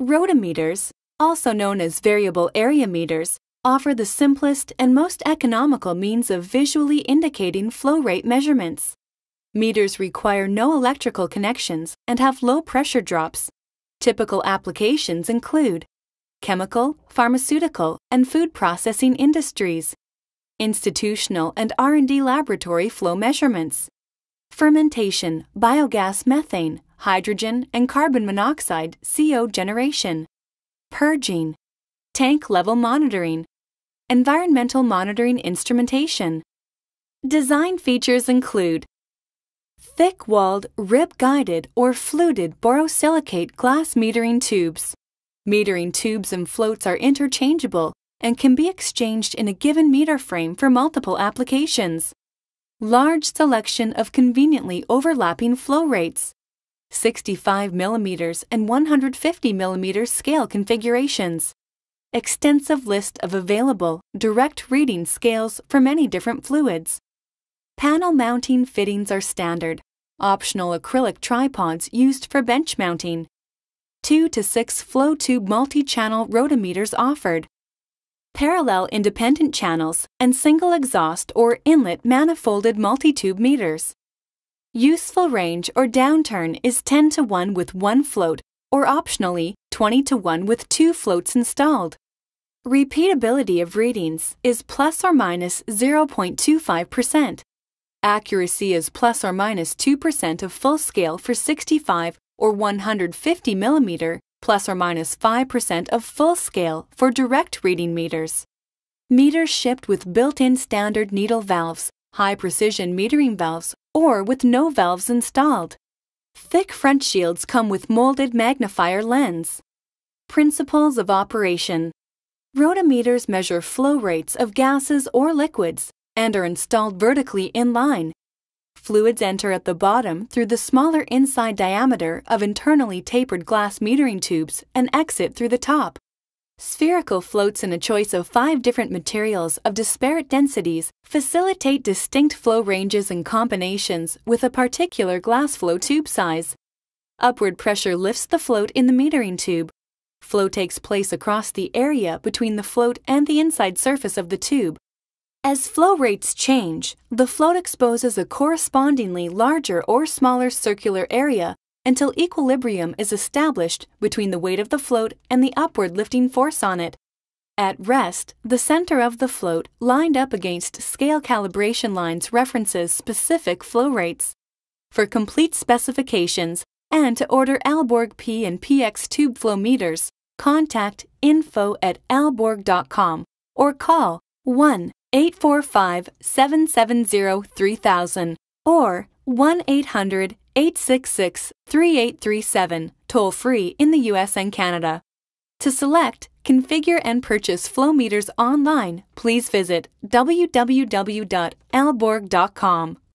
Rotameters, also known as variable area meters, offer the simplest and most economical means of visually indicating flow rate measurements. Meters require no electrical connections and have low pressure drops. Typical applications include chemical, pharmaceutical, and food processing industries, institutional and R&D laboratory flow measurements, fermentation, biogas methane, hydrogen and carbon monoxide CO generation, purging, tank level monitoring, environmental monitoring instrumentation. Design features include thick walled, rib guided, or fluted borosilicate glass metering tubes. Metering tubes and floats are interchangeable and can be exchanged in a given meter frame for multiple applications. Large selection of conveniently overlapping flow rates. 65 mm and 150 mm scale configurations. Extensive list of available direct reading scales for many different fluids. Panel mounting fittings are standard, optional acrylic tripods used for bench mounting. Two to six flow tube multi channel rotameters offered, parallel independent channels, and single exhaust or inlet manifolded multi-tube meters. Useful range or downturn is 10 to 1 with one float or optionally 20 to 1 with two floats installed. Repeatability of readings is plus or minus 0.25%. Accuracy is plus or minus 2% of full scale for 65 or 150 millimeter plus or minus 5% of full scale for direct reading meters. Meters shipped with built-in standard needle valves, high-precision metering valves, or with no valves installed. Thick front shields come with molded magnifier lens. Principles of operation. Rotameters measure flow rates of gases or liquids and are installed vertically in line fluids enter at the bottom through the smaller inside diameter of internally tapered glass metering tubes and exit through the top. Spherical floats in a choice of five different materials of disparate densities facilitate distinct flow ranges and combinations with a particular glass flow tube size. Upward pressure lifts the float in the metering tube. Flow takes place across the area between the float and the inside surface of the tube, as flow rates change, the float exposes a correspondingly larger or smaller circular area until equilibrium is established between the weight of the float and the upward lifting force on it. At rest, the center of the float lined up against scale calibration lines references specific flow rates. For complete specifications and to order Alborg P and PX tube flow meters, contact info at alborg.com or call 1 845 770 3000 or 1 800 866 3837, toll free in the US and Canada. To select, configure, and purchase flow meters online, please visit www.alborg.com.